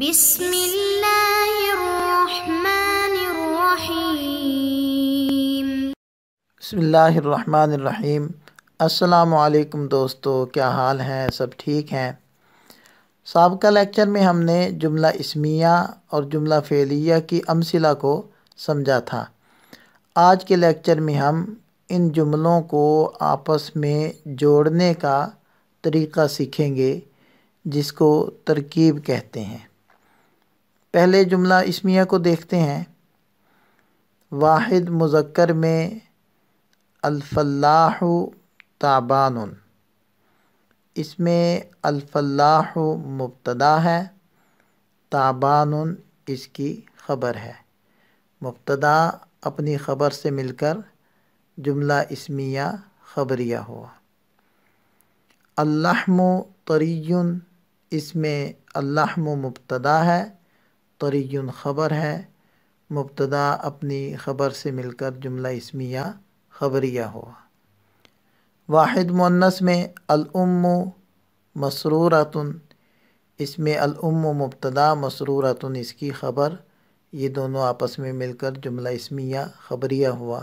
بسم اللہ الرحمن الرحیم بسم اللہ الرحمن الرحیم السلام علیکم دوستو کیا حال ہیں سب ٹھیک ہیں سابقہ لیکچر میں ہم نے جملہ اسمیہ اور جملہ فعلیہ کی امثلہ کو سمجھا تھا آج کے لیکچر میں ہم ان جملوں کو آپس میں جوڑنے کا طریقہ سیکھیں گے جس کو ترکیب کہتے ہیں پہلے جملہ اسمیہ کو دیکھتے ہیں واحد مذکر میں الفلاح تابان اس میں الفلاح مبتدا ہے تابان اس کی خبر ہے مبتدا اپنی خبر سے مل کر جملہ اسمیہ خبریہ ہوا اللحم و ترین اس میں اللحم مبتدا ہے قرین خبر ہے مبتدا اپنی خبر سے مل کر جملہ اسمیہ خبریہ ہوا واحد مونس میں الام مسرورتن اس میں الام مبتدا مسرورتن اس کی خبر یہ دونوں آپس میں مل کر جملہ اسمیہ خبریہ ہوا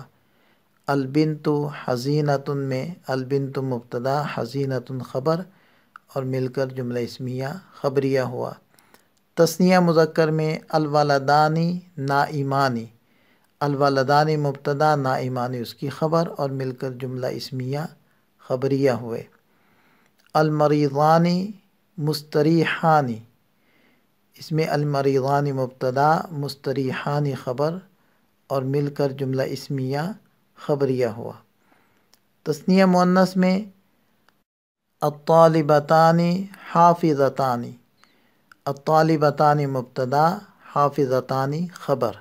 البن تو حزینتن میں البن تو مبتدا حزینتن خبر اور مل کر جملہ اسمیہ خبریہ ہوا تسنیہ مذکر میں الولدانی نا ایمانی الولدانی مبتدا نا ایمانی اس کی خبر اور مل کر جملہ اسمیہ خبریہ ہوئے المریضانی مستریحانی اس میں المریضانی مبتدا مستریحانی خبر اور مل کر جملہ اسمیہ خبریہ ہوا تسنیہ مونس میں الطالبتانی حافظتانی الطالبتانی مبتدا حافظ خبر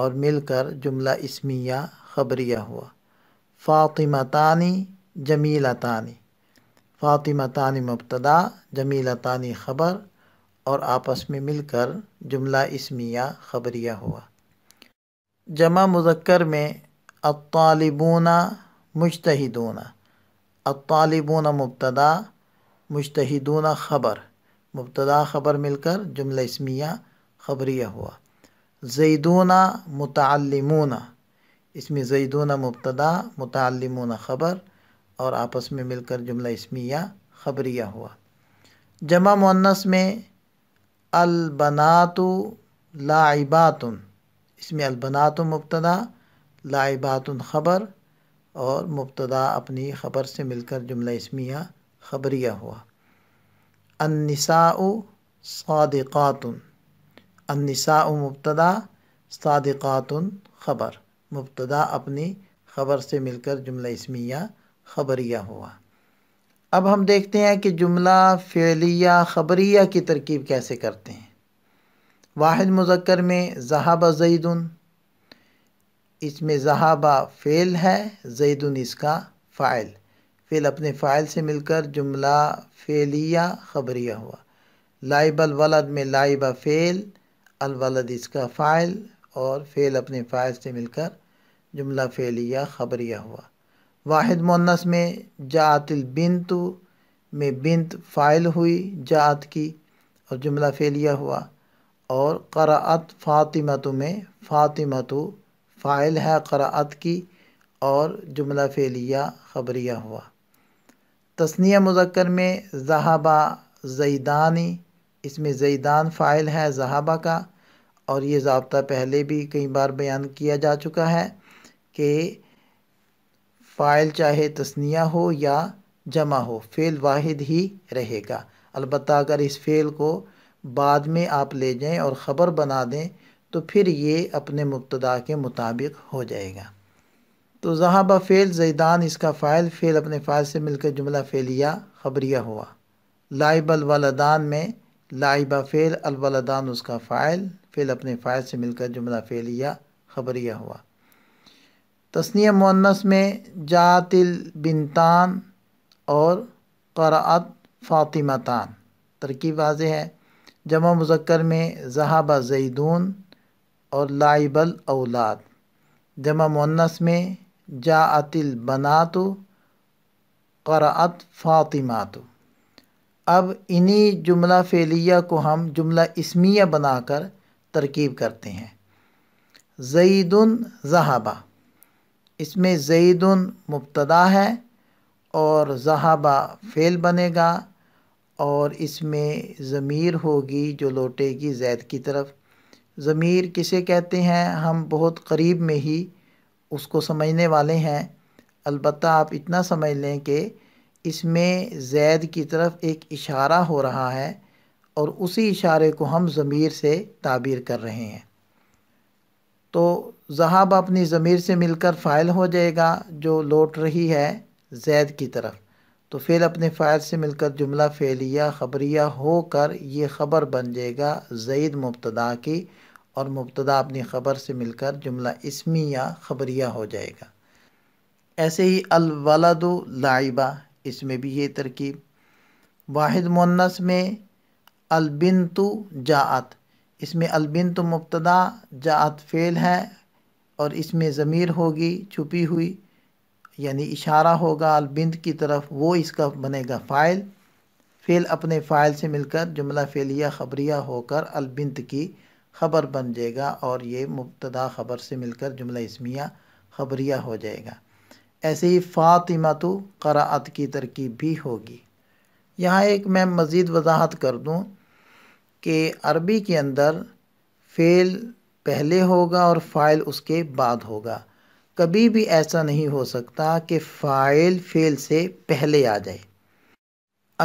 اور مل کر جملہ اسمیہ خبریہ ہوا فاطمہ جمیلتانی جمیل مبتدا فاطمہ جمیل خبر اور آپس میں مل کر جملہ اسمیہ خبریہ ہوا جمع مذکر میں الطالبون مشتحدہ الطالبون مبتدا مشتحدہ خبر مبتدا خبر مل کر جملہ اسمیہ خبریہ ہوا زیدونہ متعلمونہ اس میں زیدونہ مبتدا متعلمونہ خبر اور آپس میں مل کر جملہ اسمیہ خبریہ ہوا جمع مونس میں البنات لاعباتن اس میں البناتو مبتدا لاعبات خبر اور مبتدا اپنی خبر سے مل کر جملہ اسمیہ خبریہ ہوا النساء صادقاتن النساء مبتدا صادقات خبر مبتدا اپنی خبر سے مل کر جملہ اسمیہ خبریہ ہوا اب ہم دیکھتے ہیں کہ جملہ فعلیہ خبریہ کی ترکیب کیسے کرتے ہیں واحد مذکر میں ذہاب زیدن اس میں ذہاب فعل ہے زیدن اس کا فعل فعل اپنے فائل سے مل کر جملہ فیلیہ خبریہ ہوا لائب الولد میں لائبہ فعل الولد اس کا فائل اور فعل اپنے فائل سے مل کر جملہ فیلیہ خبریہ ہوا واحد مونس میں جات البنت میں بنت فائل ہوئی جات کی اور جملہ فیلیہ ہوا اور قرآت فاطمت میں فاطمت فائل ہے قرآت کی اور جملہ فیلیہ خبریہ ہوا تصنیہ مذکر میں زہابہ زیدانی اس میں زیدان فائل ہے زہابہ کا اور یہ ضابطہ پہلے بھی کئی بار بیان کیا جا چکا ہے کہ فائل چاہے تصنیہ ہو یا جمع ہو فعل واحد ہی رہے گا البتہ اگر اس فعل کو بعد میں آپ لے جائیں اور خبر بنا دیں تو پھر یہ اپنے مبتدا کے مطابق ہو جائے گا تو ذہابہ فعل زیدان اس کا فعل اپنے فائل سے مل کر جملہ فیلیہ خبریہ ہوا لائب الولدان میں لائبہ فعل الولدان اس کا فائل فعل اپنے فائل سے مل کر جملہ فیلیہ خبریہ ہوا تصنیہ مونس میں جات البنتان اور قرآت فاطمہ ترکیب واضح ہے جمع مذکر میں ذہابہ زیدون اور لائب الاولاد جمع مونس میں جاءت البنات قرأت فاطمات اب انہی جملہ فعلیہ کو ہم جملہ اسمیہ بنا کر ترکیب کرتے ہیں زیدن ذہابہ اس میں زیدن مبتدا ہے اور ذہابہ فعل بنے گا اور اس میں ضمیر ہوگی جو لوٹے گی زید کی طرف ضمیر کسے کہتے ہیں ہم بہت قریب میں ہی اس کو سمجھنے والے ہیں البتہ آپ اتنا سمجھ لیں کہ اس میں زید کی طرف ایک اشارہ ہو رہا ہے اور اسی اشارے کو ہم ضمیر سے تعبیر کر رہے ہیں تو ذہاب اپنی ضمیر سے مل کر فائل ہو جائے گا جو لوٹ رہی ہے زید کی طرف تو فعل اپنے فائل سے مل کر جملہ فعلیہ خبریہ ہو کر یہ خبر بن جائے گا زید مبتدا کی اور مبتدا اپنی خبر سے مل کر جملہ اسمی یا خبریہ ہو جائے گا ایسے ہی الولد و لائبہ اس میں بھی یہ ترکیب واحد مونس میں البنت جاعت اس میں البنت مبتدا جات فعل ہے اور اس میں ضمیر ہوگی چھپی ہوئی یعنی اشارہ ہوگا البند کی طرف وہ اس کا بنے گا فائل فعل اپنے فائل سے مل کر جملہ فیل خبریہ ہو کر البند کی خبر بن جائے گا اور یہ مبتدا خبر سے مل کر جملہ اسمیہ خبریہ ہو جائے گا ایسے ہی فاطمہ تو قرآت کی ترکیب بھی ہوگی یہاں ایک میں مزید وضاحت کر دوں کہ عربی کے اندر فیل پہلے ہوگا اور فائل اس کے بعد ہوگا کبھی بھی ایسا نہیں ہو سکتا کہ فائل فیل سے پہلے آ جائے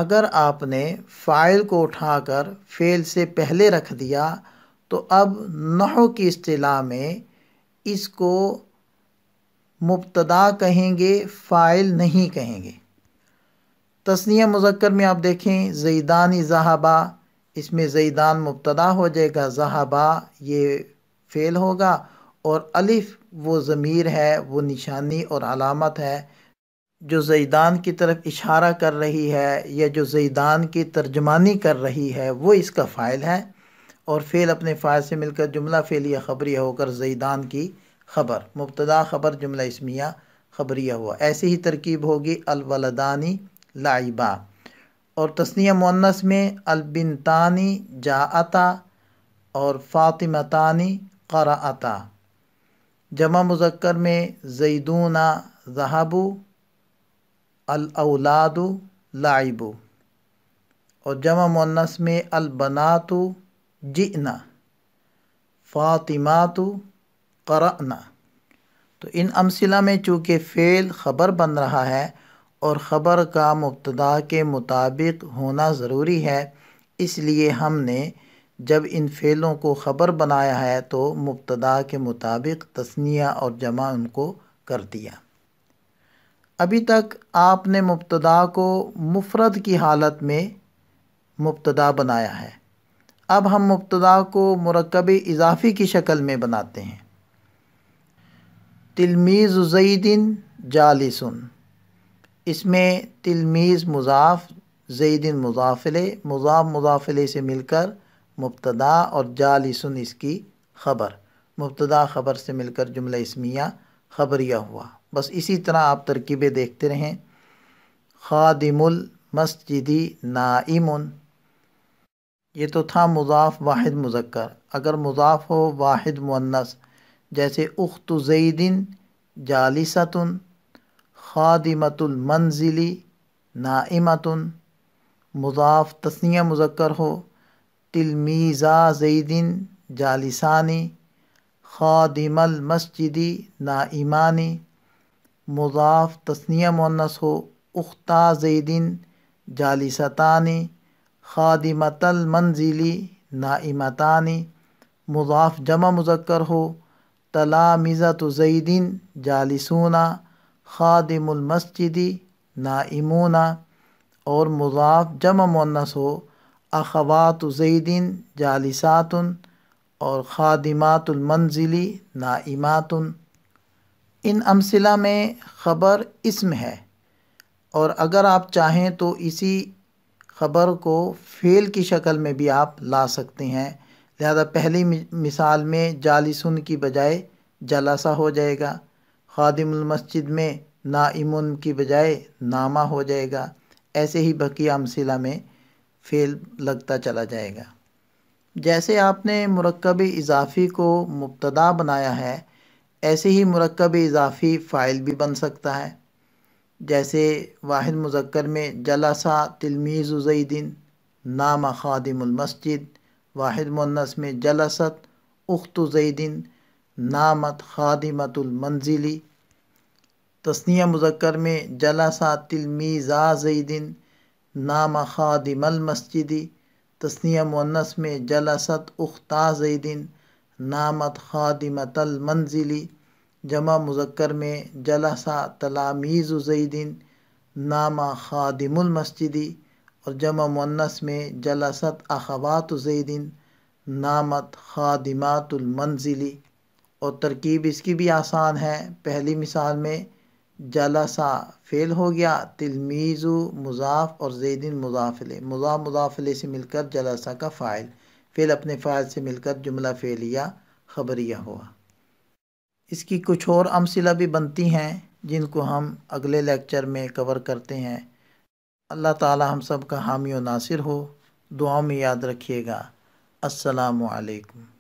اگر آپ نے فائل کو اٹھا کر فیل سے پہلے رکھ دیا تو اب نحو کی اصطلاح میں اس کو مبتدا کہیں گے فائل نہیں کہیں گے تسنیہ مذکر میں آپ دیکھیں زیدانی دان اس میں زیدان مبتدا ہو جائے گا ذہابہ یہ فیل ہوگا اور الف وہ ضمیر ہے وہ نشانی اور علامت ہے جو زیدان کی طرف اشارہ کر رہی ہے یا جو زیدان کی ترجمانی کر رہی ہے وہ اس کا فائل ہے اور فعل اپنے فائل سے مل کر جملہ فیلیہ خبریہ ہو کر زیدان کی خبر مبتدا خبر جملہ اسمیہ خبریہ ہوا ایسی ہی ترکیب ہوگی الولدانی لائبا اور تصنیہ مونس میں البنتانی جاعتا اور فاطمتانی قرآتا جمع مذکر میں زیدونہ ذہبو الاولادو لائبو اور جمع مونس میں البناتو جئنا فاطمات قرآن تو ان امثلہ میں چونکہ فعل خبر بن رہا ہے اور خبر کا مبتدا کے مطابق ہونا ضروری ہے اس لیے ہم نے جب ان فعلوں کو خبر بنایا ہے تو مبتدا کے مطابق تسنیہ اور جمع ان کو کر دیا ابھی تک آپ نے مبتدا کو مفرد کی حالت میں مبتدا بنایا ہے اب ہم مبتدا کو مرکب اضافی کی شکل میں بناتے ہیں تلمیز زیدن جالسن اس میں تلمیز مضاف زیدن مضافلے مضاف مضافلے سے مل کر مبتدا اور جالسن اس کی خبر مبتدا خبر سے مل کر جملہ اسمیہ خبریہ ہوا بس اسی طرح آپ ترکیبیں دیکھتے رہیں خادم المسجدی نائمن یہ تو تھا مضاف واحد مذکر اگر مضاف ہو واحد مونس جیسے اخت زیدن جالیستن خادمت المنزلی نائمتن مضاف تسنیہ مذکر ہو تلمیزا زیدن جالسانی خادم المسجدی نائمانی مضاف تسنیہ مونس ہو اختا زیدن جالیستانی خادمت المنزلی نائمتانی مضاف جمع مذکر ہو تلامزت زیدین جالسونا خادم المسجدی نائمونا اور مضاف جمع مونس ہو اخوات زیدین جالساتن اور خادمات المنزلی نائماتن ان امثلہ میں خبر اسم ہے اور اگر آپ چاہیں تو اسی خبر کو فعل کی شکل میں بھی آپ لا سکتے ہیں لہذا پہلی مثال میں جالی سن کی بجائے جلسہ ہو جائے گا خادم المسجد میں نائمن کی بجائے نامہ ہو جائے گا ایسے ہی بقیہ امثلہ میں فعل لگتا چلا جائے گا جیسے آپ نے مرکب اضافی کو مبتدا بنایا ہے ایسے ہی مرکب اضافی فائل بھی بن سکتا ہے جیسے واحد مذکر میں جلسا تلمیز زیدن نام خادم المسجد واحد میں جلست اخت زیدن نامت خادمت المنزلی تسنیہ مذکر میں جلسا تلمیزا زیدن نام خادم خادم تصنیہ تسنیہ میں جلست اختا زیدن نامت خادمت المنزلی جمع مذکر میں جلسہ تلامیز زیدین نامہ خادم المسجدی اور جمع مونس میں جلست اخوات زیدین نامت خادمات المنزلی اور ترکیب اس کی بھی آسان ہے پہلی مثال میں جلسہ فعل ہو گیا تلمیز مضاف اور زیدین مضافلے مضاف مضافلے سے مل کر جلسہ کا فائل فیل اپنے فائل سے مل کر جملہ فیلیا خبریہ ہوا اس کی کچھ اور امثلہ بھی بنتی ہیں جن کو ہم اگلے لیکچر میں کور کرتے ہیں اللہ تعالی ہم سب کا حامی و ناصر ہو دعاؤں میں یاد رکھیے گا السلام علیکم